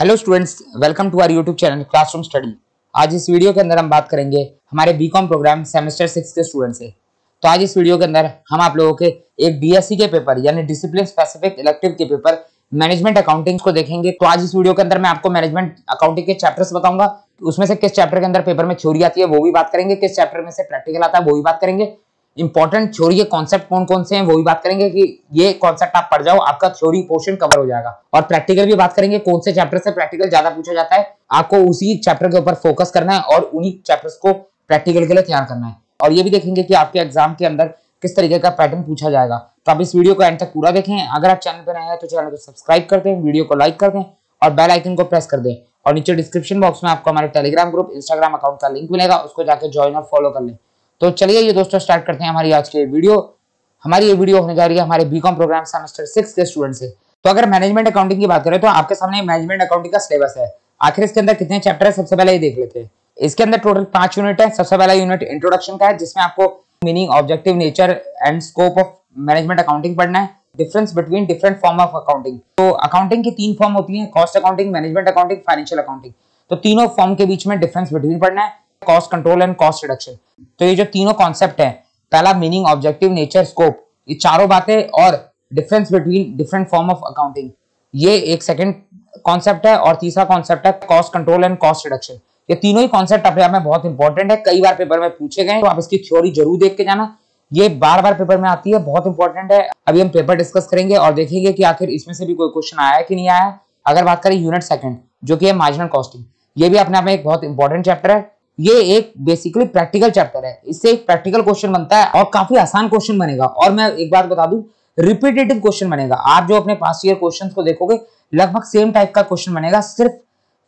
hello students welcome to our YouTube channel classroom study आज इस video के अंदर हम बात करेंगे हमारे बीकॉम प्रोग्राम सेमेस्टर सिक्स के स्टूडेंट से तो आज इस वीडियो के अंदर हम आप लोगों के एक बीएससी के पेपर यानी डिसिप्लिन स्पेसिफिक इलेक्टिव के पेपर मैनेजमेंट अकाउंटिंग को देखेंगे तो आज इस वीडियो के अंदर मैं आपको मैनेजमेंट अकाउंटिंग के चैप्टर्स बताऊंगा उसमें से किस चैप्टर के अंदर पेपर में चोरी आती है वो भी बात करेंगे किस चैप्टर में से प्रैक्टिकल आता है वो भी बात करेंगे इंपॉर्टेंट थ्योरी के कॉन्सेप्ट कौन कौन से हैं वो भी बात करेंगे कि ये कॉन्सेप्ट आप पढ़ जाओ आपका थ्योरी पोर्शन कवर हो जाएगा और प्रैक्टिकल भी बात करेंगे कौन से चैप्टर से प्रैक्टिकल ज्यादा पूछा जाता है आपको उसी चैप्टर के ऊपर फोकस करना है और उन्हीं चैप्टर्स को प्रैक्टिकल के लिए तैयार करना है और ये भी देखेंगे कि आपके एग्जाम के अंदर किस तरीके का पैटर्न पूछा जाएगा तो आप इस वीडियो को एंड तक पूरा देखें अगर आप चैनल पर नए हैं तो चैनल को सब्सक्राइब कर दें वीडियो को लाइक कर दें और बेल आइकन को प्रेस कर दें और नीचे डिस्क्रिप्शन बॉक्स में आपको हमारे टेलीग्राम ग्रुप इंस्टाग्राम अकाउंट का लिंक मिलेगा उसको जाकर ज्वाइन और फॉलो कर लें तो चलिए ये दोस्तों स्टार्ट करते हैं हमारी आज की वीडियो हमारी ये वीडियो होने जा रही है हमारे बीकॉम प्रोग्राम सेमेस्टर सिक्स के स्टूडेंट से तो अगर मैनेजमेंट अकाउंटिंग की बात करें तो आपके सामने मैनेजमेंट अकाउंटिंग का सिलेबस है आखिर इसके अंदर कितने चैप्टर है सबसे पहले ये देख लेते हैं इसके अंदर टोटल पांच यूनिट है सबसे पहला यूनिट इंट्रोडक्शन का है जिसमें आपको meaning objective nature and scope of management accounting पढ़ना है difference between different form of accounting तो अकाउंटिंग की तीन फॉर्म होती है cost accounting management accounting financial accounting तो तीनों फॉर्म के बीच में डिफरेंस बिटवीन पढ़ना है cost control and cost reduction तो ये जो तीनों कॉन्सेप्ट है पहला मीनिंग ऑब्जेक्टिव नेचर स्कोप ये चारों बातें और difference between different form of accounting ये एक सेकेंड कॉन्सेप्ट है और तीसरा कॉन्सेप्ट है cost control and cost reduction ये तीनों ही कॉन्सेप्ट अपने आप में बहुत इंपॉर्टेंट है कई बार पेपर में पूछे गए तो आप इसकी थ्योरी जरूर देख के जाना ये बार बार पेपर में आती है बहुत इंपॉर्टेंट है अभी हम पेपर डिस्कस करेंगे और देखेंगे कि आखिर इसमें से भी कोई क्वेश्चन आया कि नहीं आया अगर बात करें यूनिट सेकंड जो कि है मार्जिनल कॉस्टिंग ये भी अपने आप में एक बहुत इंपॉर्टेंट चैप्टर है ये एक बेसिकली प्रैक्टिकल चैप्टर है इससे एक प्रैक्टिकल क्वेश्चन बनता है और काफी आसान क्वेश्चन बनेगा और मैं एक बात बता दू रिपीटेटिव क्वेश्चन बनेगा आप जो अपने पास ईयर क्वेश्चन को देखोगे लगभग सेम टाइप का क्वेश्चन बनेगा सिर्फ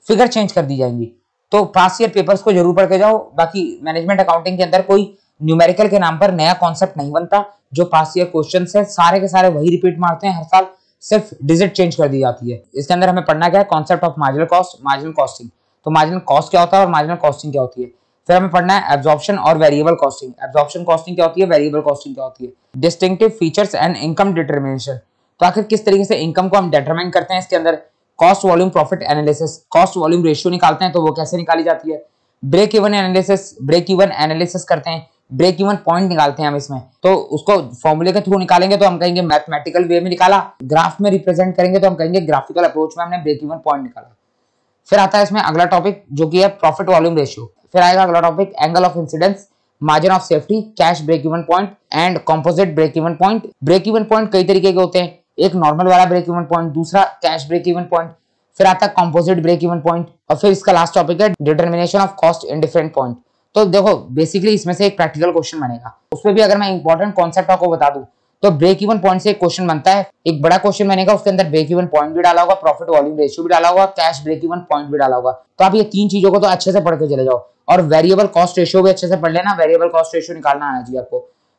फिगर चेंज कर दी जाएंगी तो पास ईयर पेपर्स को जरूर पढ़ के जाओ बाकी मैनेजमेंट अकाउंटिंग के अंदर कोई न्यूमेरिकल के नाम पर नया कॉन्सेप्ट नहीं बनता जो पास ईयर क्वेश्चन है सारे के सारे वही रिपीट मारते हैं हर साल सिर्फ डिजिट चेंज कर दी जाती है इसके अंदर हमें पढ़ना क्या है concept of marginal cost marginal costing तो मार्जिनल कॉस्ट क्या होता है और मार्जिनल कॉस्टिंग क्या होती है फिर हमें पढ़ना है एब्जॉर्प्शन और वेरिएबल कॉस्टिंग एब्जॉर्प्शन कॉस्टिंग क्या होती है वेरिएबल कॉस्टिंग क्या होती है distinctive features and income determination तो आखिर किस तरीके से इनकम को हम डिटरमाइन करते हैं इसके अंदर cost volume profit analysis cost volume ratio निकालते हैं तो वो कैसे निकाली जाती है break even analysis break even analysis करते हैं ब्रेक इवन पॉइंट निकालते हैं हम इसमें तो उसको फॉर्मूले के थ्रू निकालेंगे तो हम कहेंगे मैथमेटिकल वे में निकाला ग्राफ में रिप्रेजेंट करेंगे तो हम कहेंगे ग्राफिकल अप्रोच में हमने ब्रेक इवन पॉइंट निकाला फिर आता है इसमें अगला टॉपिक जो कि है प्रॉफिट वॉल्यूम रेशियो फिर आएगा अगला topic angle of incidence margin of safety cash break even point and composite break even point break even point कई तरीके के होते हैं एक नॉर्मल वाला ब्रेक इवन पॉइंट दूसरा कैश ब्रेक इवन पॉइंट फिर आता है कॉम्पोजिट ब्रेक इवन पॉइंट और फिर इसका लास्ट टॉपिक है determination of cost in different point तो देखो बेसिकली इसमें से एक प्रैक्टिकल क्वेश्चन बनेगा उसमें भी अगर मैं इंपॉर्टेंट कॉन्सेप्ट आपको बता दू तो ब्रेक इवन पॉइंट से एक क्वेश्चन बनता है एक बड़ा क्वेश्चन बनेगा उसके अंदर ब्रेक इवन पॉइंट भी डाला होगा प्रॉफिट वॉल्यूम रेशियो भी डाला होगा कैश ब्रेक इवन पॉइंट भी डाला होगा तो आप ये तीन चीजों को तो अच्छे से पढ़ के चले जाओ और वेरिएबल कॉस्ट रेशियो भी अच्छे से पढ़ लेना वेरिएबल कॉस्ट रेशियो निकालना आना चाहिए आपको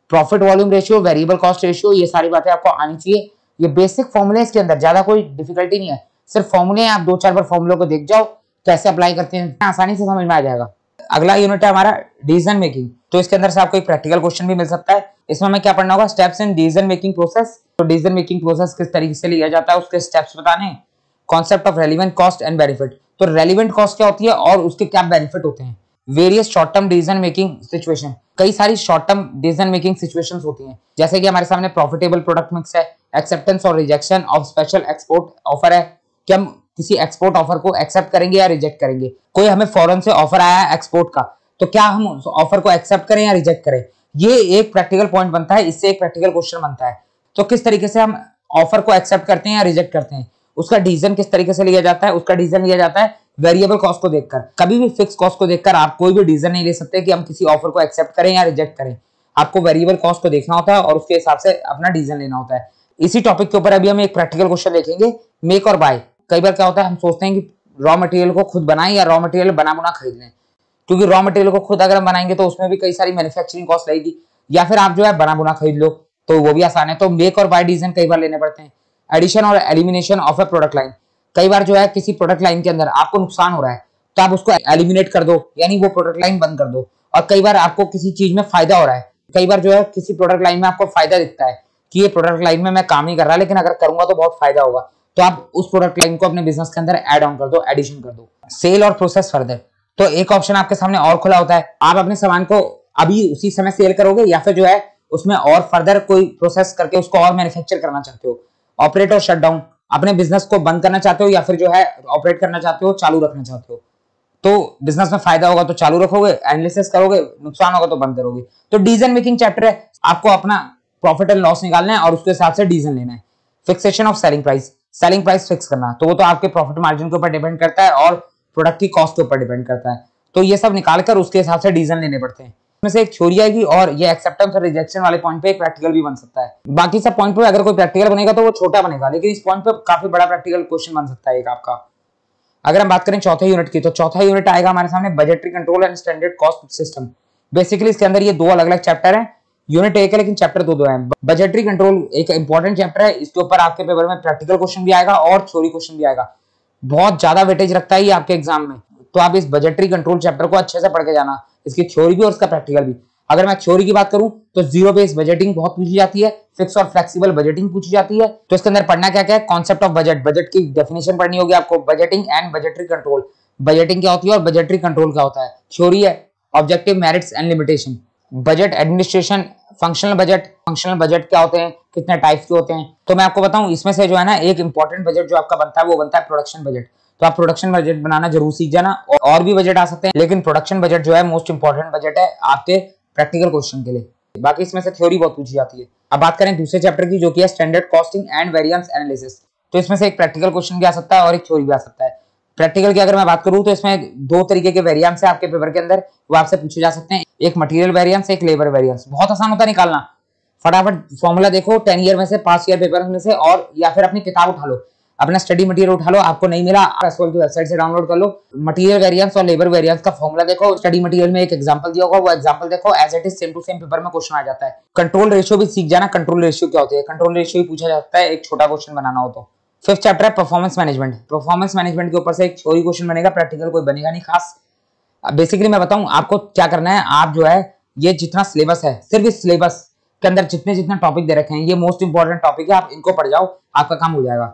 profit volume ratio variable cost ratio ये सारी बातें आपको आनी चाहिए ये बेसिक फॉर्मुले इसके अंदर ज्यादा कोई डिफिकल्टी नहीं है सिर्फ फॉर्मुले आप दो चार बार फॉर्मुलों को देख जाओ कैसे अप्लाई करते हैं आसानी से समझ में आ जाएगा अगला यूनिट है हमारा डिसीजन मेकिंग तो इसके अंदर से आपको एक प्रैक्टिकल क्वेश्चन भी मिल सकता है इसमें हमें क्या पढ़ना होगा steps in decision making process तो डिसीजन मेकिंग प्रोसेस किस तरीके से लिया जाता है उसके स्टेप्स बताने concept of relevant cost and benefit तो रेलिवेंट कॉस्ट क्या होती है और उसके क्या बेनिफिट होते हैं various short term decision making situation कई सारी short term decision making situation होती है जैसे कि हमारे सामने प्रॉफिटेबल प्रोडक्ट मिक्स है एक्सेप्टेंस और rejection of special export offer है कि हम किसी एक्सपोर्ट ऑफर को एक्सेप्ट करेंगे या रिजेक्ट करेंगे कोई हमें फॉरन से ऑफर आया है एक्सपोर्ट का तो क्या हम ऑफर को एक्सेप्ट करें या रिजेक्ट करें ये एक प्रैक्टिकल पॉइंट बनता है इससे एक प्रैक्टिकल क्वेश्चन बनता है तो किस तरीके से हम ऑफर को एक्सेप्ट करते हैं या रिजेक्ट करते हैं उसका डिसीजन किस तरीके से लिया जाता है उसका डिसीजन लिया जाता है वेरिएबल कॉस्ट को देखकर कभी भी फिक्स कॉस्ट को देखकर आप कोई भी डिसीजन नहीं ले सकते कि हम किसी ऑफर को एक्सेप्ट करें या रिजेक्ट करें आपको वेरिएबल कॉस्ट को देखना होता है और उसके हिसाब से अपना डिसीजन लेना होता है इसी टॉपिक के ऊपर अभी हम एक प्रैक्टिकल क्वेश्चन देखेंगे मेक और बाय कई बार क्या होता है हम सोचते हैं कि रॉ मटेरियल को खुद बनाएं या रॉ मटेरियल बना बुना खरीद लें क्योंकि रॉ मटेरियल को खुद अगर हम बनाएंगे तो उसमें भी कई सारी मैन्युफैक्चरिंग कॉस्ट लगेगी या फिर आप जो है बना बुना खरीद लो तो वो भी आसान है तो मेक और बाय डिसीजन कई बार लेने पड़ते हैं एडिशन और elimination of a product line कई बार जो है किसी प्रोडक्ट लाइन के अंदर आपको नुकसान हो रहा है तो आप उसको एलिमिनेट कर दो यानी वो प्रोडक्ट लाइन बंद कर दो और कई बार आपको किसी चीज में फायदा हो रहा है कई बार जो है किसी प्रोडक्ट लाइन में आपको फायदा दिखता है कि ये प्रोडक्ट लाइन में मैं काम नहीं कर रहा लेकिन अगर करूंगा तो बहुत फायदा होगा तो आप उस प्रोडक्ट लाइन को अपने बिजनेस के अंदर एड ऑन कर दो एडिशन कर दो सेल और प्रोसेस फर्दर तो एक ऑप्शन आपके सामने और खुला होता है आप अपने सामान को अभी उसी समय सेल करोगे या फिर जो है उसमें और फर्दर कोई प्रोसेस करके उसको और मैन्युफैक्चर करना चाहते हो ऑपरेट और शटडाउन अपने बिजनेस को बंद करना चाहते हो या फिर जो है ऑपरेट करना चाहते हो चालू रखना चाहते हो तो बिजनेस में फायदा होगा तो चालू रखोगे एनालिसिस करोगे नुकसान होगा तो बंद करोगे तो डीजन मेकिंग चैप्टर है आपको अपना प्रॉफिट एंड लॉस निकालना है और उसके हिसाब से डीजन लेना है fixation of selling price selling price fix करना तो वो तो आपके प्रॉफिट मार्जिन के ऊपर डिपेंड करता है और प्रोडक्ट की कॉस्ट के ऊपर डिपेंड करता है तो ये सब निकाल कर उसके हिसाब से डीजन लेने पड़ते हैं में से एक छोरी आएगी और ये एक्सेप्टेंस और रिजेक्शन वाले पॉइंट पे एक प्रैक्टिकल भी बन सकता है बाकी सब पॉइंट पे अगर कोई प्रैक्टिकल बनेगा तो वो छोटा बनेगा लेकिन इस पॉइंट पे काफी बड़ा प्रैक्टिकल क्वेश्चन बन सकता है एक आपका अगर हम बात करें चौथे यूनिट की तो चौथा यूनिट आएगा हमारे सामने budgetary control and standard cost system basically इसके अंदर ये दो अलग अलग चैप्टर है यूनिट एक है लेकिन चैप्टर दो दो है बजटरी कंट्रोल एक इंपॉर्टेंट चैप्टर है इसके ऊपर आपके पेपर में प्रैक्टिकल क्वेश्चन भी आएगा और थ्योरी क्वेश्चन भी आएगा बहुत ज्यादा वेटेज रखता है ये आपके एग्जाम में तो आप इस बजटरी कंट्रोल चैप्टर को अच्छे से पढ़ के जाना इसकी थ्योरी भी और इसका प्रैक्टिकल भी अगर मैं थ्योरी की बात करूं तो जीरो बेस बजटिंग बहुत पूछी जाती है फिक्स और फ्लेक्सिबल बजटिंग पूछी जाती है तो इसके अंदर पढ़ना क्या क्या है कॉन्सेप्ट ऑफ बजट बजट की डेफिनेशन पढ़नी होगी आपको budgeting and budgetary control budgeting क्या होती है और बजटरी कंट्रोल क्या होता है थ्योरी है objective merits and limitation budget administration functional budget functional budget क्या होते हैं कितने टाइप के होते हैं तो मैं आपको बताऊं इसमें से जो है ना एक इंपॉर्टेंट बजट जो आपका बनता है वो बनता है प्रोडक्शन बजट तो आप प्रोडक्शन बजट बनाना जरूर सीख जाना और भी बजट आ सकते हैं लेकिन प्रोडक्शन बजट जो है मोस्ट इंपॉर्टेंट बजट है आपके प्रैक्टिकल क्वेश्चन के लिए बाकी इसमें से थ्योरी बहुत पूछी जाती है अब बात करें दूसरे चैप्टर की जो कि है standard costing and variance analysis तो इसमें से एक प्रैक्टिकल क्वेश्चन भी आ सकता है और एक थ्योरी भी आ सकता है प्रैक्टिकल की अगर मैं बात करूं तो इसमें दो तरीके के वेरियंस है आपके पेपर के अंदर वो आपसे पूछे जा सकते हैं एक मटेरियल वेरियंस एक लेबर वेरियंस बहुत आसान होता है निकालना फटाफट फॉर्मूला देखो टेन ईयर में से पांच ईयर पेपर में से और या फिर अपनी किताब उठा लो अपना स्टडी मटेरियल उठा लो आपको नहीं मिला एसओएल की वेबसाइट से डाउनलोड कर लो मटेरियल वेरिएंस और लेबर वेरिएंस का फॉर्मुला देखो स्टडी मटेरियल में एक एग्जांपल दिया होगा वो एग्जांपल देखो as it is same to same paper में क्वेश्चन आ जाता है कंट्रोल रेशियो भी सीख जाना कंट्रोल रेशियो क्या होती है कंट्रोल रेशियो भी पूछा जाता है एक छोटा क्वेश्चन बनाना हो तो फिफ्थ चैप्टर है परफॉर्मेंस मैनेजमेंट परफॉर्मेंस मैनेजमेंट के ऊपर से एक छोरी क्वेश्चन बनेगा प्रैक्टिकल कोई बनेगा नहीं खास बेसिकली मैं बताऊं आपको क्या करना है आप जो है ये जितना सिलेबस है सिर्फ इस सिलेबस के अंदर जितने जितने टॉपिक दे रखे हैं ये मोस्ट इंपॉर्टेंट टॉपिक है आप इनको पढ़ जाओ आपका काम हो जाएगा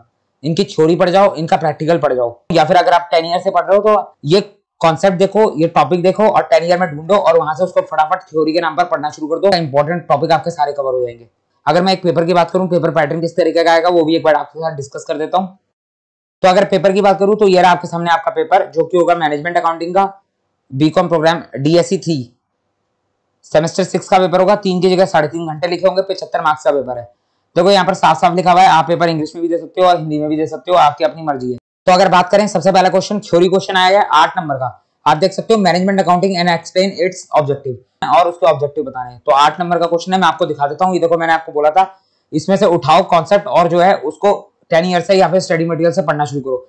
इनकी छोरी पढ़ जाओ इनका प्रैक्टिकल पढ़ जाओ या फिर अगर आप टेन ईयर से पढ़ रहे हो तो ये कॉन्सेप्ट देखो ये टॉपिक देखो और टेन ईयर में ढूंढो और वहां से उसको फटाफट थ्योरी के नाम पर पढ़ना शुरू कर दो इंपॉर्टेंट टॉपिक आपके सारे कवर हो जाएंगे अगर मैं एक पेपर की बात करूं पेपर पैटर्न किस तरीके का आएगा वो भी एक बार आपके साथ डिस्कस कर देता हूं तो अगर पेपर की बात करूं तो ये रहा आपके सामने आपका पेपर जो कि होगा मैनेजमेंट अकाउंटिंग का BCom programme DSC three semester six का पेपर होगा तीन की जगह साढ़े तीन घंटे लिखे होंगे पचहत्तर मार्क्स का पेपर है देखो यहाँ पर साफ साफ लिखा हुआ है आप पेपर इंग्लिश में भी दे सकते हो और हिंदी में भी दे सकते हो आपकी अपनी मर्जी है तो अगर बात करें सबसे पहला क्वेश्चन थ्योरी क्वेश्चन आया है आठ नंबर का आप देख सकते हो management accounting and explain its objective और उसके ऑब्जेक्टिव बताने तो आठ नंबर का क्वेश्चन है मैं आपको दिखा देता हूँ ये देखो मैंने आपको बोला था इसमें से उठाओ कॉन्सेप्ट और जो है उसको टेन ईयर से या फिर स्टडी मटेरियल से पढ़ना शुरू करो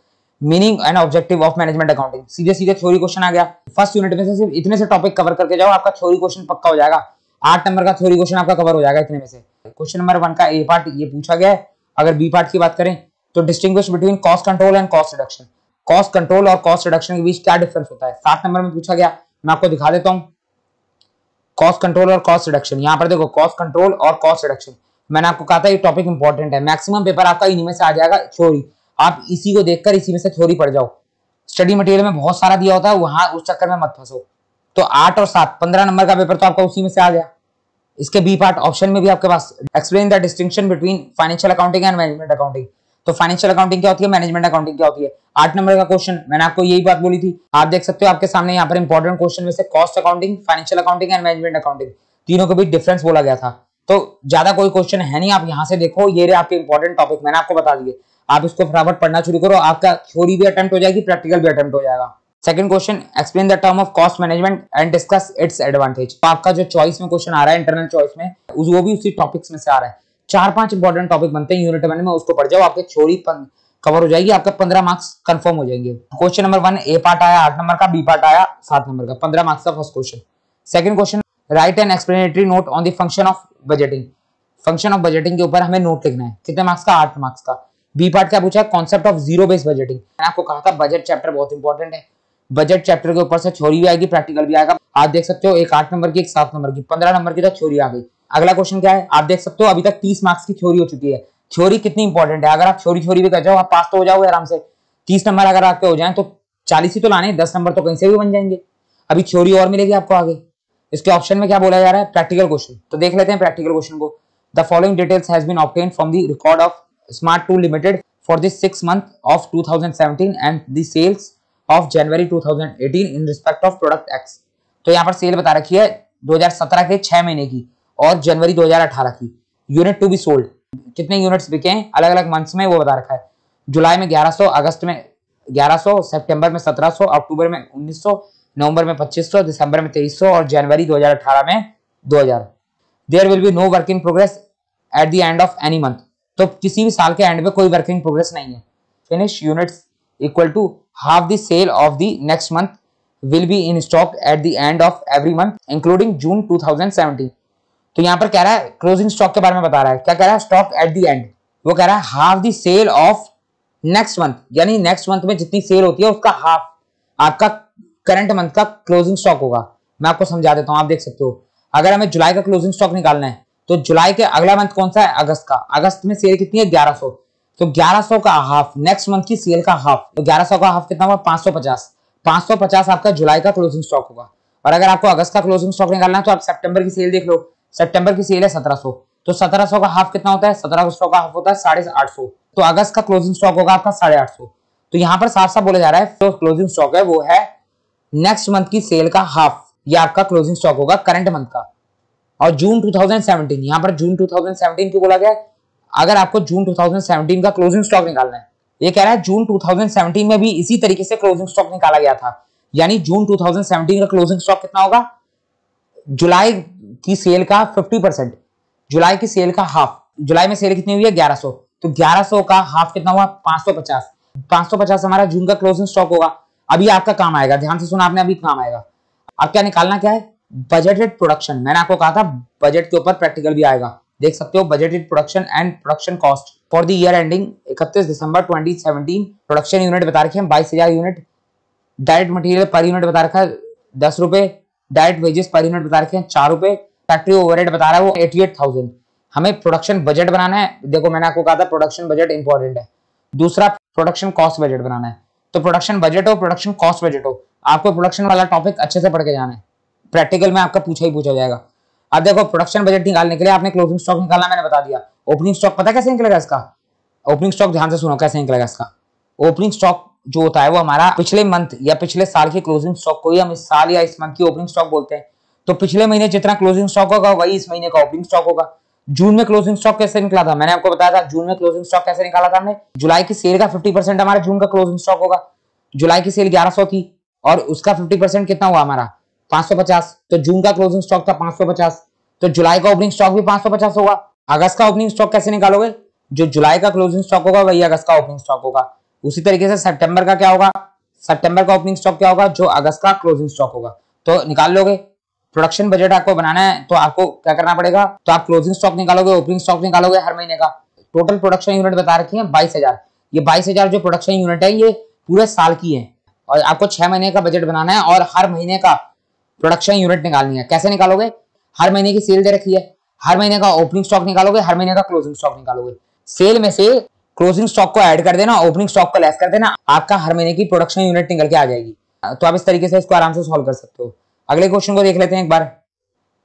meaning and objective of management accounting सीधे सीधे थ्योरी क्वेश्चन आ गया फर्स्ट यूनिट में से सिर्फ इतने से टॉपिक कवर करके जाओ आपका थ्योरी क्वेश्चन पक्का हो जाएगा आठ नंबर का थ्योरी क्वेश्चन आपका कवर हो जाएगा इतने में से क्वेश्चन नंबर वन का ए पार्ट ये पूछा गया है अगर बी पार्ट की बात करें तो distinguish between cost control and cost reduction cost control और कॉस्ट रिडक्शन के बीच क्या डिफरेंस होता है सात नंबर में पूछा गया मैं आपको दिखा देता हूँ कॉस्ट कंट्रोल और कॉस्ट रिडक्शन यहाँ पर देखो कॉस्ट कंट्रोल और कॉस्ट रिडक्शन मैंने आपको कहा था ये टॉपिक इंपॉर्टेंट है मैक्सिमम पेपर आपका इन्हीं में से आ जाएगा थ्योरी आप इसी को देखकर इसी में से थ्योरी पढ़ जाओ स्टडी मटेरियल में बहुत सारा दिया होता है वहां उस चक्कर में मत फंसो तो आठ और सात पंद्रह नंबर का पेपर तो आपका उसी में से आ गया इसके बी पार्ट ऑप्शन में भी आपके पास explain the distinction between financial accounting and management accounting तो फाइनेंशियल अकाउंटिंग क्या होती है मैनेजमेंट अकाउंटिंग क्या होती है आठ नंबर का क्वेश्चन मैंने आपको यही बात बोली थी आप देख सकते हो आपके सामने यहाँ पर इंपॉर्टेंट क्वेश्चन में से cost accounting financial accounting and management accounting तीनों को भी डिफरेंस बोला गया था तो ज्यादा कोई क्वेश्चन है नहीं आप यहाँ से देखो ये रहे आपके इंपॉर्टेंट टॉपिक मैंने आपको बता दिए आप इसको फटाफट पढ़ना शुरू करो आपका थ्योरी भी अटेम्प्ट हो जाएगी प्रैक्टिकल भी अटेम्प्ट हो जाएगा second question explain the term of cost management and discuss its advantage आपका जो चॉइस में क्वेश्चन आ रहा है इंटरनल चॉइस में वो भी उसी टॉपिक्स में से आ रहा है चार पांच इंपॉर्टेंट टॉपिक बनते हैं यूनिट वन में उसको पढ़ जाओ आपके थ्योरी कवर हो जाएगी आपका पंद्रह मार्क्स कंफर्म हो जाएंगे question number one A part आया आठ नंबर का बी पार्ट आया सात नंबर का पंद्रह मार्क्स का first question second question write and explanatory note on the function of budgeting function of budgeting के ऊपर हमें नोट लिखना है कितने मार्क्स का आठ मार्क्स का बी पार्ट क्या पूछा है concept of zero base budgeting मैंने आपको कहा था बजट चैप्टर बहुत इंपॉर्टेंट है बजट चैप्टर के ऊपर से छोरी भी आएगी प्रैक्टिकल भी आएगा आप देख सकते हो एक आठ नंबर की एक सात नंबर की पंद्रह नंबर की तो छोरी आ गई अगला क्वेश्चन क्या है आप देख सकते हो अभी तक तीस मार्क्स की थ्योरी हो चुकी है थ्योरी कितनी इंपॉर्टेंट है अगर आप थ्योरी थ्योरी भी कर जाओ आप पास तो हो जाओगे आराम से तीस नंबर अगर आपके हो जाए तो चालीस ही तो लाने दस नंबर तो कहीं से भी बन जाएंगे अभी थ्योरी और मिलेगी आपको आगे इसके ऑप्शन में क्या बोला जा रहा है प्रैक्टिकल क्वेश्चन तो देख लेते हैं प्रैक्टिकल क्वेश्चन को the following details has been obtain from the record of Smart Two Limited for this six month of two and the sales of January two in respect of product X तो यहाँ पर cell बता रखी है दो के छह महीने की और जनवरी 2018 की यूनिट टू बी सोल्ड कितने यूनिट्स बिके हैं अलग अलग मंथ्स में वो बता रखा है जुलाई में 1100 अगस्त में 1100 सितंबर में 1700 अक्टूबर में 1900 नवंबर में 2500 दिसंबर में 2300 और जनवरी 2018 में 2000 there will be no work in progress at the end of any month तो किसी भी साल के एंड में कोई वर्क इन प्रोग्रेस नहीं है finish units equal to half the sale of the next month will be in stock at the end of every month including June 2017 तो यहाँ पर कह रहा है क्लोजिंग स्टॉक के बारे में बता रहा है क्या कह रहा है स्टॉक एट दी एंड वो कह रहा है half the sale of next month यानी नेक्स्ट मंथ में जितनी सेल होती है उसका हाफ आपका करंट मंथ का क्लोजिंग स्टॉक होगा मैं आपको समझा देता हूँ आप देख सकते हो अगर हमें जुलाई का क्लोजिंग स्टॉक निकालना है तो जुलाई के अगला मंथ कौन सा है अगस्त का अगस्त में सेल कितनी है ग्यारह सौ तो ग्यारह सौ का हाफ नेक्स्ट मंथ की सेल का हाफ तो ग्यारह सौ का हाफ कितना हुआ पांच सौ पचास पांच सौ पचास आपका जुलाई का क्लोजिंग स्टॉक होगा और अगर आपको अगस्त का क्लोजिंग स्टॉक निकालना है तो आप सितंबर की सेल देख लो सेप्टेम्बर की सेल है 1700 तो 1700 का हाफ कितना होता है 1700 का हाफ होता है साढ़े आठ सौ तो अगस्त का क्लोजिंग स्टॉक होगा आपका साढ़े आठ सौ तो यहाँ पर साफ साफ बोला जा रहा है जो तो क्लोजिंग स्टॉक है वो है नेक्स्ट मंथ की सेल का हाफ ये आपका क्लोजिंग स्टॉक होगा करंट मंथ का और जून 2017 यहाँ पर जून 2017 क्यों बोला गया अगर आपको जून 2017 का क्लोजिंग स्टॉक निकालना है ये कह रहा है जून टू में भी इसी तरीके से क्लोजिंग स्टॉक निकाला गया था यानी जून टू का क्लोजिंग स्टॉक कितना होगा जुलाई की सेल का फिफ्टी परसेंट जुलाई की सेल का हाफ जुलाई में सेल कितनी हुई है ग्यारह सौ तो ग्यारह सौ का हाफ कितना हुआ पांच सौ पचास पांच सौ पचास हमारा जून का क्लोजिंग स्टॉक होगा अभी आपका काम आएगा ध्यान से सुना आपने अभी काम आएगा अब क्या निकालना क्या है बजटेड प्रोडक्शन मैंने आपको कहा था बजट के ऊपर प्रैक्टिकल भी आएगा देख सकते हो budgeted production and production cost for the year ending 31 December 2017 production unit बता रखे हैं बाईस हजार unit direct material per unit बता रखा है दस रुपए डायरेक्ट वेजेस पर यूनिट बता रखे हैं चार रुपए फैक्ट्री ओवरहेड बता रहा है वो एटी हमें प्रोडक्शन बजट बनाना है देखो मैंने आपको कहा था प्रोडक्शन बजट इंपॉर्टेंट है दूसरा प्रोडक्शन कॉस्ट बजट बनाना है तो प्रोडक्शन बजट हो प्रोडक्शन कॉस्ट बजट हो आपको प्रोडक्शन वाला टॉपिक अच्छे से पढ़ के जाना है प्रैक्टिकल में आपका पूछा ही पूछा जाएगा अब देखो प्रोडक्शन बजट निकालने के लिए आपने क्लोजिंग स्टॉक निकालना मैंने बता दिया ओपनिंग स्टॉक पता कैसे निकलेगा इसका ओपनिंग स्टॉक ध्यान से सुनो कैसे निकलेगा इसका ओपनिंग स्टॉक जो होता है वो हमारा पिछले मंथ या पिछले साल के क्लोजिंग स्टॉक को ही हम इस साल या इस मंथ की ओपनिंग स्टॉक बोलते हैं तो पिछले महीने जितना क्लोजिंग स्टॉक होगा वही इस महीने का ओपनिंग स्टॉक होगा जून में क्लोजिंग स्टॉक कैसे निकला था मैंने आपको बताया था जून में क्लोजिंग स्टॉक कैसे निकाला था हमने जुलाई की सेल का फिफ्टी परसेंट हमारा जून का क्लोजिंग स्टॉक होगा जुलाई की सेल ग्यारह थी और उसका फिफ्टी परसेंट कितना हुआ हमारा 550 तो जून का क्लोजिंग स्टॉक था 550 तो जुलाई का ओपनिंग स्टॉक भी पचास होगा अगस्त का ओपनिंग स्टॉक कैसे निकालोगे जो जुलाई का क्लोजिंग स्टॉक होगा वही अगस्त का ओपनिंग स्टॉक होगा उसी तरीके से सेप्टेम्बर का क्या होगा सेप्टेम्बर का ओपनिंग स्टॉक क्या होगा जो अगस्त का क्लोजिंग स्टॉक होगा तो निकाल लोगे प्रोडक्शन बजट आपको बनाना है तो आपको क्या करना पड़ेगा तो आप क्लोजिंग स्टॉक निकालोगे ओपनिंग स्टॉक निकालोगे हर महीने का टोटल प्रोडक्शन यूनिट बता रखी है बाईस हजार ये बाईस हजार जो प्रोडक्शन यूनिट है ये पूरे साल की है और आपको छह महीने का बजट बनाना है और हर महीने का प्रोडक्शन यूनिट निकालनी है कैसे निकालोगे हर महीने की सेल दे रखी है हर महीने का ओपनिंग स्टॉक निकालोगे हर महीने का क्लोजिंग स्टॉक निकालोगे सेल में से क्लोजिंग स्टॉक को ऐड कर देना ओपनिंग स्टॉक को लेस कर देना आपका हर महीने की प्रोडक्शन यूनिट निकल के आ जाएगी तो आप इस तरीके से इसको आराम से सॉल्व कर सकते हो अगले क्वेश्चन को देख लेते हैं एक बार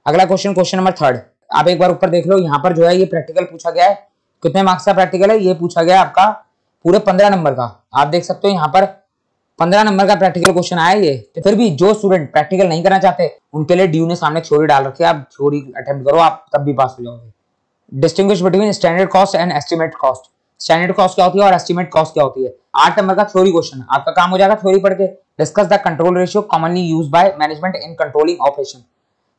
अगला क्वेश्चन क्वेश्चन नंबर थर्ड आप एक बार ऊपर देख लो यहाँ पर जो है ये प्रैक्टिकल पूछा गया है कितने मार्क्स का प्रैक्टिकल है ये पूछा गया आपका पूरे पंद्रह नंबर का आप देख सकते हो यहाँ पर पंद्रह नंबर का प्रैक्टिकल क्वेश्चन आया ये तो फिर भी जो स्टूडेंट प्रैक्टिकल नहीं करना चाहते उनके लिए ड्यू ने सामने थ्योरी डाल रखी है आप थ्योरी अटेम्प्ट करो आप तब भी पास हो जाओगे distinguish between standard cost and estimate cost standard cost क्या होती है और एस्टिमेट कॉस्ट क्या होती है आठ नंबर का थ्योरी क्वेश्चन आपका काम हो जाएगा थ्योरी पढ़ के discuss the control ratio commonly use by management in controlling operation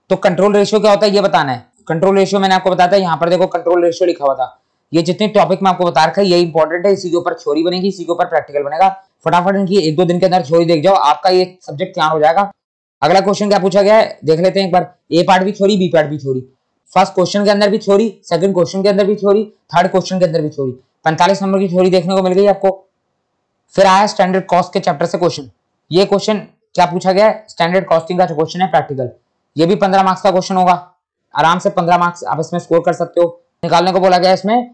तो कंट्रोल रेशियो क्या होता है ये बताना है कंट्रोल रेशियो मैंने आपको बताया था यहाँ पर देखो कंट्रोल रेशियो लिखा हुआ था ये जितने टॉपिक में आपको बता रखा है ये इंपॉर्टेंट है इसी के ऊपर थ्योरी बनेगी इसी के ऊपर प्रैक्टिकल बनेगा फटाफट इनकी एक दो दिन के अंदर थ्योरी देख जाओ आपका ये सब्जेक्ट क्या हो जाएगा अगला क्वेश्चन क्या पूछा गया है देख लेते हैं एक बार ए पार्ट भी थ्योरी बी पार्ट भी थ्योरी फर्स्ट क्वेश्चन के अंदर भी थ्योरी सेकंड क्वेश्चन के अंदर भी थ्योरी थर्ड क्वेश्चन के अंदर भी थ्योरी पैंतालीस नंबर की थ्योरी देखने को मिल गई आपको फिर आया स्टैंडर्ड कॉस्ट के चैप्टर से क्वेश्चन ये क्वेश्चन क्या पूछा गया है स्टैंडर्ड कॉस्टिंग का क्वेश्चन है प्रैक्टिकल ये भी पंद्रह मार्क्स का क्वेश्चन होगा आराम से पंद्रह मार्क्स आप इसमें स्कोर कर सकते हो निकालने को बोला गया इसमें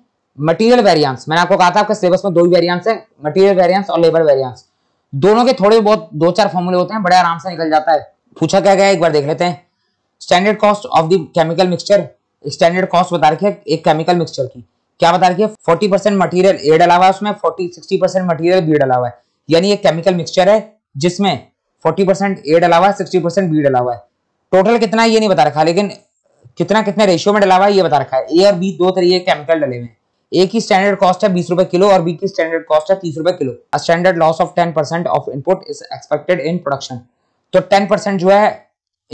मटीरियल वेरियंस मैंने आपको कहा था आपके सिलेबस में दो ही वेरियंस है मटीरियल वेरियंस और लेबर वेरियंस दोनों के थोड़े बहुत दो चार फॉर्मूले होते हैं बड़े आराम से निकल जाता है पूछा क्या गया एक बार देख लेते हैं standard cost of the chemical mixture standard cost बता रखी है एक केमिकल मिक्सचर की क्या बता रखिए फोर्टी परसेंट मटीरियल ए डला हुआ है उसमें forty sixty percent material B डला हुआ है यानी एक केमिकल मिक्सचर है जिसमें फोर्टी परसेंट ए डला हुआ है सिक्सटी परसेंट बी डला हुआ है टोटल कितना ये नहीं बता रखा लेकिन कितना कितने रेशियो में डला हुआ है ये बता रखा है ए और बी दो तरीके केमिकल डले हुए हैं ए की स्टैंडर्ड कॉस्ट है बीस रुपए किलो और बी की स्टैंडर्ड कॉस्ट है तीस रुपए kilo standard loss of ten percent of input is expected in production तो टेन परसेंट जो है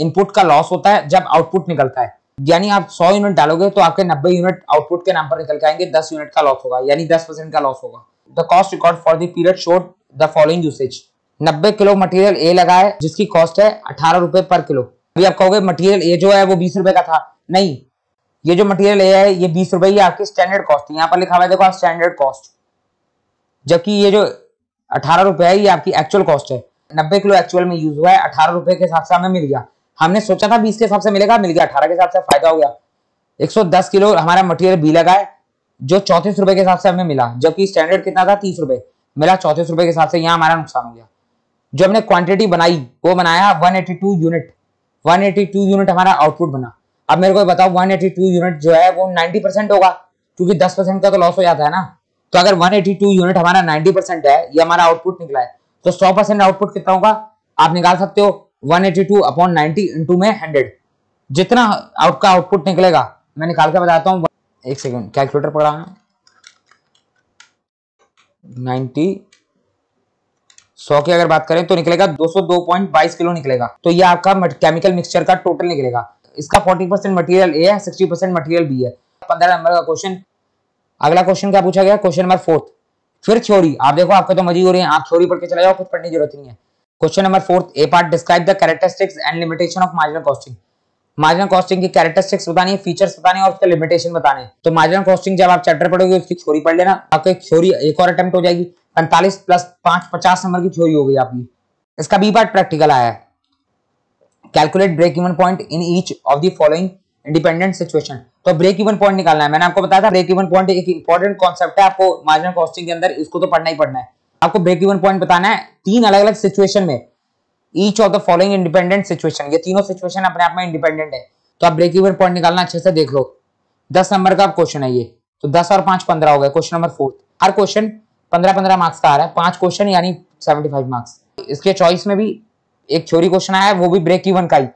इनपुट का लॉस होता है जब आउटपुट निकलता है यानी आप 100 यूनिट डालोगे तो आपके 90 यूनिट आउटपुट के नाम पर निकल के आएंगे 10 यूनिट का लॉस होगा यानी 10 परसेंट का लॉस होगा the cost record for the period showed the following usage 90 kilo material A लगा है जिसकी कॉस्ट है अठारह रुपए पर किलो अभी आप कहोगे मटेरियल ए जो है वो बीस रुपए का था नहीं ये जो मटेरियल ए है ये बीस रुपए ही आपकी स्टैंडर्ड कॉस्ट है यहाँ पर लिखा हुआ है देखो स्टैंडर्ड कॉस्ट जबकि ये जो अठारह रुपए है ये आपकी एक्चुअल कॉस्ट है नब्बे किलो एक्चुअल में यूज हुआ है अठारह रुपए के हिसाब से हमें मिल गया हमने सोचा था बीस के हिसाब से मिलेगा मिल गया अठारह के हिसाब से फायदा हो गया 110 किलो हमारा मटेरियल बी लगा है जो चौतीस रुपए के हिसाब से हमें मिला जबकि स्टैंडर्ड कितना था तीस रुपए मिला चौतीस रुपए के हिसाब से यहाँ हमारा नुकसान हो गया जो हमने क्वांटिटी बनाई वो बनाया 182 यूनिट 182 यूनिट हमारा आउटपुट बना अब मेरे को बताओ 182 यूनिट जो है वो 90 परसेंट होगा क्योंकि 10 परसेंट का तो लॉस हो जाता है ना तो अगर 182 यूनिट हमारा 90 परसेंट है ये हमारा आउटपुट निकला है तो 100 परसेंट आउटपुट कितना होगा आप निकाल सकते हो 182 अपॉन 90 इंटू में 100 जितना आउट का आउटपुट निकलेगा मैं निकाल के बताता हूँ एक सेकेंड कैलकुलेटर पकड़ा है नाइन्टी सौ की अगर बात करें तो निकलेगा 202.22 किलो निकलेगा तो ये आपका केमिकल मिक्सचर का टोटल निकलेगा इसका 40 परसेंट मटीरियल ए है 60 परसेंट मटीरियल बी है पंद्रह नंबर का क्वेश्चन अगला क्वेश्चन क्या पूछा गया क्वेश्चन नंबर फोर्थ फिर थ्योरी आप देखो आपको तो मजी हो रही है आप थ्योरी पढ़ के चले जाओ कुछ तो पढ़ने की जरूरत नहीं है question number fourth A part describe the characteristics and limitation of marginal costing marginal costing की कैरेक्टरिस्टिक्स बतानी है फीचर्स बताने और उसके लिमिटेशन बताने तो मार्जिनल कॉस्टिंग जब आप चैप्टर पढ़ोगे उसकी थ्योरी पढ़ लेना एक थ्योरी एक और अटेम्प्ट हो जाएगी पैंतालीस प्लस पांच पचास नंबर की थ्योरी हो गई आपकी इसका बी पार्ट प्रैक्टिकल आया है calculate break even point in each of the following independent situation तो ब्रेक इवन पॉइंट निकालना है मैंने आपको बताया था ब्रेक इवन पॉइंट एक इंपॉर्टेंट कॉन्सेप्ट है आपको मार्जिनल कॉस्टिंग के अंदर इसको तो पढ़ना ही पढ़ना है आपको ब्रेक इवन पॉइंट बताना है तीन अलग अलग सिचुएशन में each of the following independent situation ये तीनों सिचुएशन अपने आप में इंडिपेंडेंट है तो आप ब्रेक इवन पॉइंट निकालना अच्छे से देख लो दस नंबर का क्वेश्चन है ये तो दस और पांच पंद्रह हो गए क्वेश्चन नंबर फोर्थ हर क्वेश्चन पंद्रह पंद्रह मार्क्स का आ रहा है पांच क्वेश्चन यानी सेवेंटी फाइव मार्क्स इसके चॉइस में भी एक छोरी क्वेश्चन आया है वो भी ब्रेक इवन का ही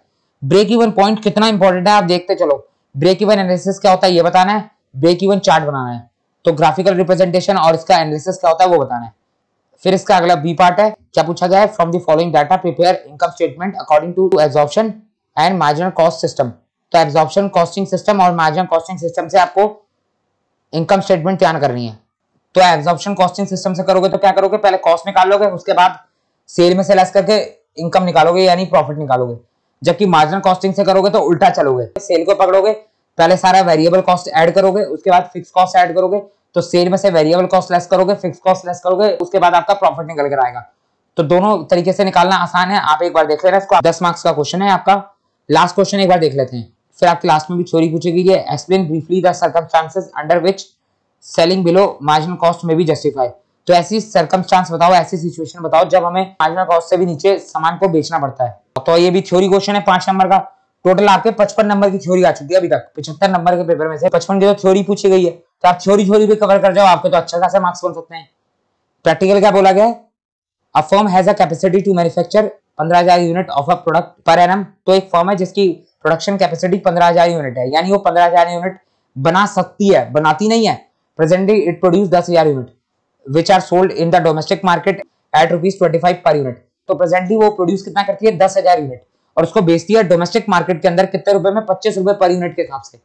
ब्रेक इवन पॉइंट कितना इंपॉर्टेंट है आप देखते चलो ब्रेक इवन एनालिसिस क्या होता है ये बताना है ब्रेक इवन चार्ट बनाना है तो ग्राफिकल रिप्रेजेंटेशन और इसका एनालिसिस क्या होता है वो बताना है फिर इसका अगला बी पार्ट है क्या पूछा गया है from the following data prepare income statement according to absorption and marginal cost system तो एब्जॉर्प्शन कॉस्टिंग सिस्टम और मार्जिनल कॉस्टिंग सिस्टम से आपको इनकम स्टेटमेंट तैयार करनी है तो एब्जॉर्प्शन कॉस्टिंग सिस्टम से करोगे तो क्या करोगे पहले कॉस्ट निकालोगे उसके बाद सेल में से लेस करके इनकम निकालोगे यानी प्रॉफिट निकालोगे जबकि मार्जिनल कॉस्टिंग से करोगे तो उल्टा चलोगे सेल को पकड़ोगे पहले सारा वेरिएबल कॉस्ट ऐड करोगे उसके बाद फिक्स कॉस्ट ऐड करोगे तो सेल में से वेरिएबल कॉस्ट लेस करोगे फिक्स कॉस्ट लेस करोगे उसके बाद आपका प्रॉफिट निकल कर आएगा तो दोनों तरीके से निकालना आसान है आप एक बार देख लेना इसको दस मार्क्स का क्वेश्चन है आपका लास्ट क्वेश्चन एक बार देख लेते हैं फिर आपकी लास्ट में भी थ्योरी पूछेगी है explain briefly the under which selling below marginal cost में भी जस्टिफाई तो ऐसी सर्कमस्टांस बताओ ऐसी सिचुएशन बताओ जब हमें मार्जिनल कॉस्ट से भी नीचे सामान को बेचना पड़ता है तो ये भी थ्योरी क्वेश्चन है पांच नंबर का टोटल आपके पचपन नंबर की थ्योरी आ चुकी है अभी तक पचहत्तर नंबर के पेपर में से पचपन की तो थ्योरी पूछी गई है तो आप छोरी छोरी भी कवर कर जाओ आपके तो अच्छा खासा मार्क्स बन सकते हैं प्रैक्टिकल क्या बोला गया a firm has a capacity to manufacture 15000 unit of a product per annum तो एक फॉर्म है जिसकी प्रोडक्शन कैपेसिटी 15000 यूनिट है यानी वो 15000 यूनिट बना सकती है बनाती नहीं है presently it produce 10000 unit which are sold in the domestic market at rupees twenty five per unit तो प्रेजेंटली वो प्रोड्यूस कितना करती है दस हजार यूनिट और उसको बेचती है डोमेस्टिक मार्केट के अंदर कितने रुपए में पच्चीस रुपए पर यूनिट के हिसाब से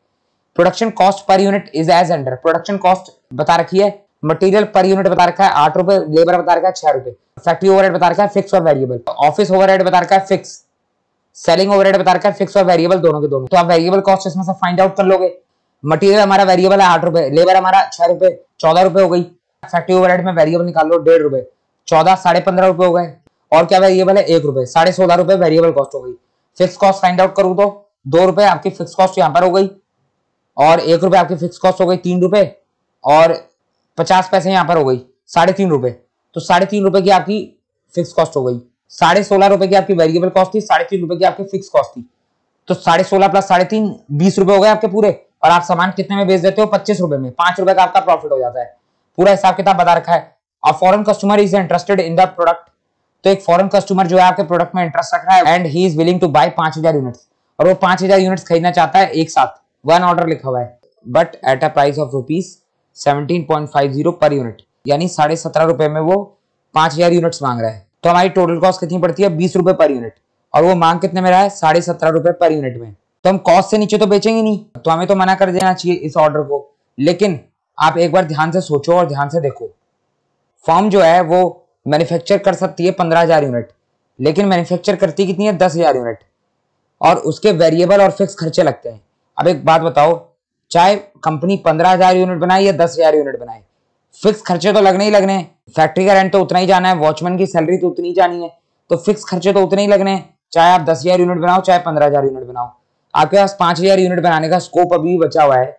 production cost per unit is as under production cost बता रखी है मटेरियल पर यूनिट बता रखा है आठ रुपए लेबर बता रखा है छह रुपए फैक्ट्री ओवरहेड बता रखा है फिक्स और वेरिएबल ऑफिस ओवरहेड बता रखा है फिक्स सेलिंग ओवरहेड बता रखा है फिक्स और वेरिएबल दोनों के दोनों तो आप वेरिएबल कॉस्ट इसमें से फाइंड आउट कर लोगे मटेरियल हमारा वेरिएबल है आठ रुपए लेबर हमारा छह रुपए चौदह रुपए हो गई फैक्ट्री ओवर में वेरिएबल निकाल लो डेढ़ रुपए चौदह साढ़े पंद्रह रुपए हो गए और क्या वेरिएबल है एक रुपए साढ़े सोलह रुपए वेरिएबल कॉस्ट हो गई फिक्स कॉस्ट फाइंड आउट करूँ तो दो रुपए आपकी फिक्स कॉस्ट यहाँ पर हो गई और एक रुपये आपकी फिक्स कॉस्ट हो गई तीन रुपये और पचास पैसे यहाँ पर हो गई साढ़े तीन रुपये तो साढ़े तीन रुपये की आपकी फिक्स कॉस्ट हो गई साढ़े सोलह रुपये की आपकी वेरिएबल कॉस्ट थी साढ़े तीन रुपये की आपकी फिक्स कॉस्ट थी तो साढ़े सोलह प्लस साढ़े तीन बीस रुपये हो गए आपके पूरे और आप सामान कितने में बेच देते हो पच्चीस रुपये में पाँच रुपये का आपका प्रॉफिट हो जाता है पूरा हिसाब किताब बता रखा है और foreign customer is interested in the product तो एक फॉरन कस्टमर जो है आपके प्रोडक्ट में इंटरेस्ट रख रहा है and he is willing to buy पांच हजार यूनिट्स और वो पांच हजार यूनिट्स खरीदना चाहता है एक साथ वन ऑर्डर लिखा हुआ है but at a price of rupees seventeen point five zero per unit यानी साढ़े सत्रह रुपए में वो पांच हज़ार यूनिट्स मांग रहा है तो हमारी टोटल कॉस्ट कितनी पड़ती है बीस रुपए पर यूनिट और वो मांग कितने में रहा है साढ़े सत्रह रुपए पर यूनिट में तो हम कॉस्ट से नीचे तो बेचेंगे नहीं तो हमें तो मना कर देना चाहिए इस ऑर्डर को लेकिन आप एक बार ध्यान से सोचो और ध्यान से देखो फॉर्म जो है वो मैन्युफैक्चर कर सकती है पंद्रह हज़ार यूनिट लेकिन मैन्युफैक्चर करती कितनी है दस हज़ार यूनिट और उसके वेरिएबल और फिक्स खर्चे लगते हैं अब एक बात बताओ चाहे कंपनी पंद्रह हजार यूनिट बनाए या दस हजार यूनिट बनाए फिक्स खर्चे तो लगने ही लगने फैक्ट्री का रेंट तो उतना ही जाना है वॉचमैन की सैलरी तो उतनी जानी है तो फिक्स खर्चे तो उतने ही लगने हैं चाहे आप दस हजार यूनिट बनाओ चाहे पंद्रह हजार यूनिट बनाओ आपके पास पांच हजार यूनिट बनाने का स्कोप अभी भी बचा हुआ है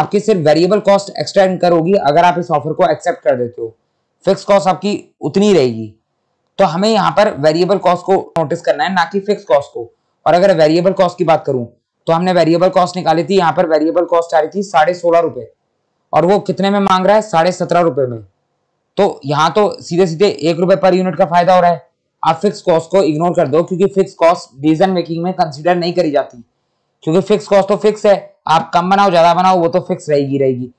आपकी सिर्फ वेरिएबल कॉस्ट एक्स्ट्रा इनकर होगी अगर आप इस ऑफर को एक्सेप्ट कर देते हो फिक्स कॉस्ट आपकी उतनी रहेगी तो हमें यहाँ पर वेरिएबल कॉस्ट को नोटिस करना है ना कि फिक्स कॉस्ट को और अगर वेरिएबल कॉस्ट की बात करूं तो हमने वेरिएबल कॉस्ट निकाली थी यहाँ पर वेरिएबल कॉस्ट आ रही थी साढ़े सोलह रुपए और वो कितने में मांग रहा है साढ़े सत्रह रुपए में तो यहाँ तो सीधे सीधे एक रुपए पर यूनिट का फायदा हो रहा है आप फिक्स कॉस्ट को इग्नोर कर दो क्योंकि फिक्स कॉस्ट डिसीजन मेकिंग में कंसिडर नहीं करी जाती क्योंकि फिक्स कॉस्ट तो फिक्स है आप कम बनाओ ज्यादा बनाओ वो तो फिक्स रहेगी रहेगी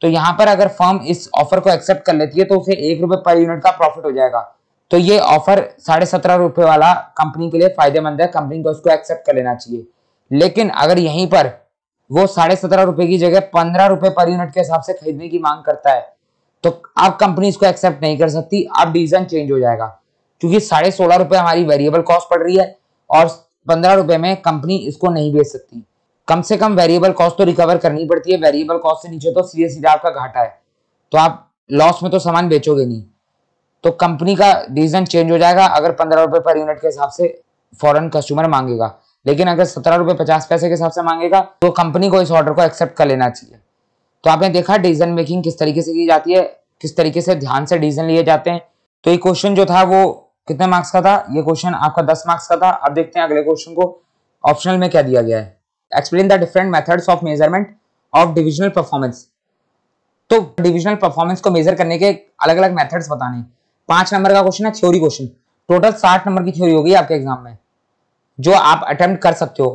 तो यहाँ पर अगर फर्म इस ऑफर को एक्सेप्ट कर लेती है तो उसे एक रुपए पर यूनिट का प्रॉफिट हो जाएगा तो ये ऑफर साढ़े सत्रह रुपए वाला कंपनी के लिए फायदेमंद है कंपनी को उसको एक्सेप्ट कर लेना चाहिए लेकिन अगर यहीं पर वो साढ़े सत्रह रुपए की जगह पंद्रह रुपए पर यूनिट के हिसाब से खरीदने की मांग करता है तो आप कंपनी इसको एक्सेप्ट नहीं कर सकती अब डिजन चेंज हो जाएगा क्योंकि साढ़े सोलह रुपए हमारी वेरिएबल कॉस्ट पड़ रही है और पंद्रह रुपए में कंपनी इसको नहीं बेच सकती कम से कम वेरिएबल कॉस्ट तो रिकवर करनी पड़ती है वेरिएबल कॉस्ट से नीचे तो सीधे सीधे आपका घाटा है तो आप लॉस में तो सामान बेचोगे नहीं तो कंपनी का डिसीजन चेंज हो जाएगा अगर पंद्रह रुपए पर यूनिट के हिसाब से फॉरेन कस्टमर मांगेगा लेकिन अगर सत्रह रुपये पचास पैसे के हिसाब से मांगेगा तो कंपनी को इस ऑर्डर को एक्सेप्ट कर लेना चाहिए तो आपने देखा डिसीजन मेकिंग किस तरीके से की जाती है किस तरीके से ध्यान से डिसीजन लिए जाते हैं तो ये क्वेश्चन जो था वो कितने मार्क्स का था ये क्वेश्चन आपका दस मार्क्स का था अब देखते हैं अगले क्वेश्चन को ऑप्शनल में क्या दिया गया है explain the different methods of measurement of divisional performance तो डिविजनल परफॉर्मेंस को मेजर करने के अलग अलग मेथड्स बताने पांच नंबर का क्वेश्चन है थ्योरी क्वेश्चन टोटल साठ नंबर की थ्योरी होगी आपके एग्जाम में जो आप अटेम्प्ट कर सकते हो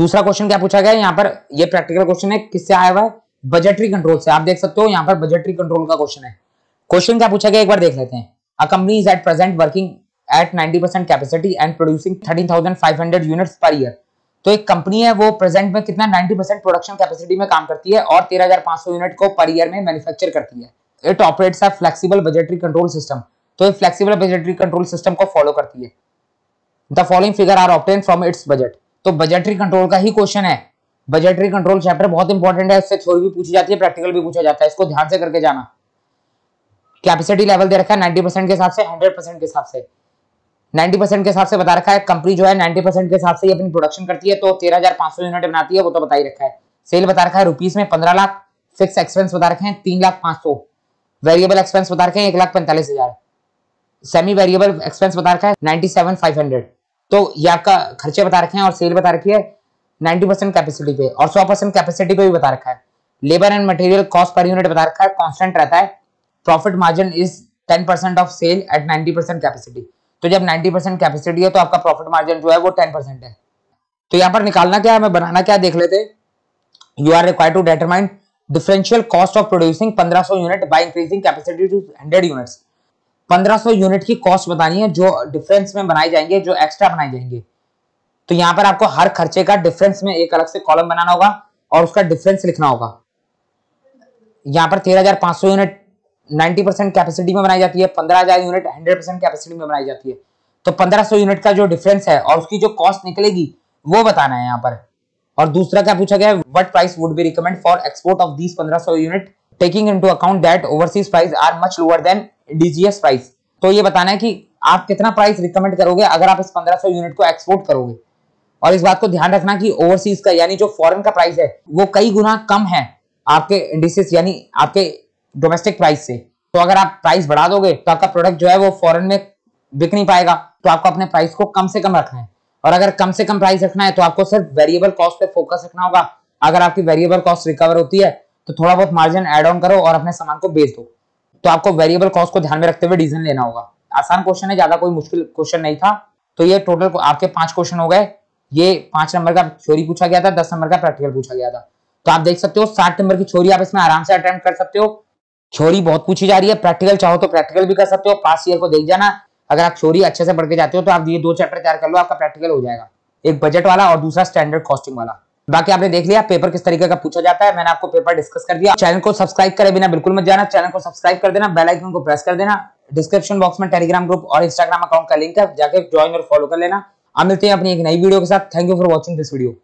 दूसरा क्वेश्चन क्या पूछा गया यहाँ पर ये प्रैक्टिकल क्वेश्चन है किससे आया हुआ है बजटरी कंट्रोल से आप देख सकते हो यहाँ पर बजटरी कंट्रोल का क्वेश्चन है क्वेश्चन क्या पूछा गया एक बार देख लेते हैं a company is at present working at 90% capacity and producing 13,500 units per year तो एक कंपनी है वो प्रेजेंट में कितना 90% प्रोडक्शन कैपेसिटी में काम करती है और 13,500 यूनिट को पर ईयर में मैन्युफैक्चर करती है it operates a flexible budgetary control system तो ये फ्लेक्सिबल बजटरी कंट्रोल सिस्टम को फॉलो करती है the following figure are obtain from its budget तो बजटरी कंट्रोल का ही क्वेश्चन है बजटरी कंट्रोल चैप्टर बहुत इंपॉर्टेंट है उससे थ्योरी भी पूछी जाती है प्रैक्टिकल भी पूछा जाता है इसको ध्यान से करके जाना कैपेसिटी लेवल दे रखा है नाइन्टी परसेंट के हिसाब से हंड्रेड परसेंट के हिसाब से नाइन्टी परसेंट के हिसाब से बता रखा है कंपनी जो है नाइन्टी परसेंट के हिसाब से अपनी प्रोडक्शन करती है तो तेरह हजार पांच सौ यूनिट बनाती है वो तो बता ही रखा है सेल बता रखा है रुपीज में पंद्रह लाख फिक्स एक्सपेंस बता रखे हैं तीन लाख पांच सौ वेरिएबल एक्सपेंस बता रखे हैं एक लाख पैंतालीस हजार सेमी वेरिएबल एक्सपेंस बता रखा है नाइन्टी सेवन फाइव हंड्रेड तो ये आपका खर्चे बता रखे हैं और सेल बता रखी है नाइन्टी परसेंट कैपेसिटी पे और सौ परसेंट कैपेसिटी पे भी बता रखा है labour and material cost per unit बता रखा है कॉन्स्टेंट रहता है profit margin is ten percent of sale at ninety percent capacity तो जब नाइन्टी परसेंट कैपेसिटी है तो आपका प्रॉफिट मार्जिन जो है वो टेन परसेंट है तो यहाँ पर निकालना क्या है बनाना क्या देख लेते you are require to determine differential cost of producing पंद्रह सौ unit by increasing capacity to hundred units 1500 unit की कॉस्ट बतानी है जो डिफरेंस में बनाए जाएंगे जो एक्स्ट्रा बनाए जाएंगे तो यहाँ पर आपको हर खर्चे का डिफरेंस में एक अलग से कॉलम बनाना होगा और उसका डिफरेंस लिखना होगा यहाँ पर 13,500 यूनिट 90 परसेंट कैपेसिटी में बनाई जाती है 15,000 यूनिट 100 परसेंट कैपेसिटी में बनाई जाती है तो 1500 यूनिट का जो डिफरेंस है और उसकी जो कॉस्ट निकलेगी वो बताना है यहाँ पर और दूसरा क्या पूछा गया है what price would be recommend for export of these पंद्रह unit taking to account that overseas price are much lower than DGS price तो ये बताना है कि आप कितना प्राइस रिकमेंड करोगे अगर आप इस 1500 यूनिट को एक्सपोर्ट करोगे और इस बात को ध्यान रखना कि ओवरसीज का यानी जो फॉरेन का प्राइस है वो कई गुना कम है आपके इंडिसेस यानी आपके डोमेस्टिक प्राइस से तो अगर आप प्राइस बढ़ा दोगे तो आपका प्रोडक्ट जो है वो फॉरन में बिक नहीं पाएगा तो आपको अपने प्राइस को कम से कम रखना है और अगर कम से कम प्राइस रखना है तो आपको सिर्फ वेरिएबल कॉस्ट पे फोकस रखना होगा अगर आपकी वेरिएबल कॉस्ट रिकवर होती है तो थोड़ा बहुत मार्जिन एड ऑन करो और अपने सामान को बेच दो तो आपको वेरिएबल कॉस्ट को ध्यान में रखते हुए डिसीजन लेना होगा आसान क्वेश्चन है ज्यादा कोई मुश्किल क्वेश्चन नहीं था तो ये टोटल आपके पांच क्वेश्चन हो गए ये पांच नंबर का थ्योरी पूछा गया था दस नंबर का प्रैक्टिकल पूछा गया था तो आप देख सकते हो साठ नंबर की थ्योरी आप इसमें आराम से अटेम्प्ट कर सकते हो थ्योरी बहुत पूछी जा रही है प्रैक्टिकल चाहो तो प्रैक्टिकल भी कर सकते हो पास ईयर को देख जाना अगर आप थ्योरी अच्छे से पढ़ के जाते हो तो आप ये दो चैप्टर तैयार कर लो आपका प्रैक्टिकल हो जाएगा एक बजट वाला और दूसरा स्टैंडर्ड कॉस्टिंग वाला बाकी आपने देख लिया पेपर किस तरीके का पूछा जाता है मैंने आपको पेपर डिस्कस कर दिया चैनल को सब्सक्राइब करे बिना बिल्कुल मत जाना चैनल को सब्सक्राइब कर देना बेल आइकन को प्रेस कर देना डिस्क्रिप्शन बॉक्स में टेलीग्राम ग्रुप और इंस्टाग्राम अकाउंट का लिंक है जाके ज्वाइन और फॉलो कर लेना आप मिलते हैं अपनी एक नई वीडियो के साथ thank you for watching this video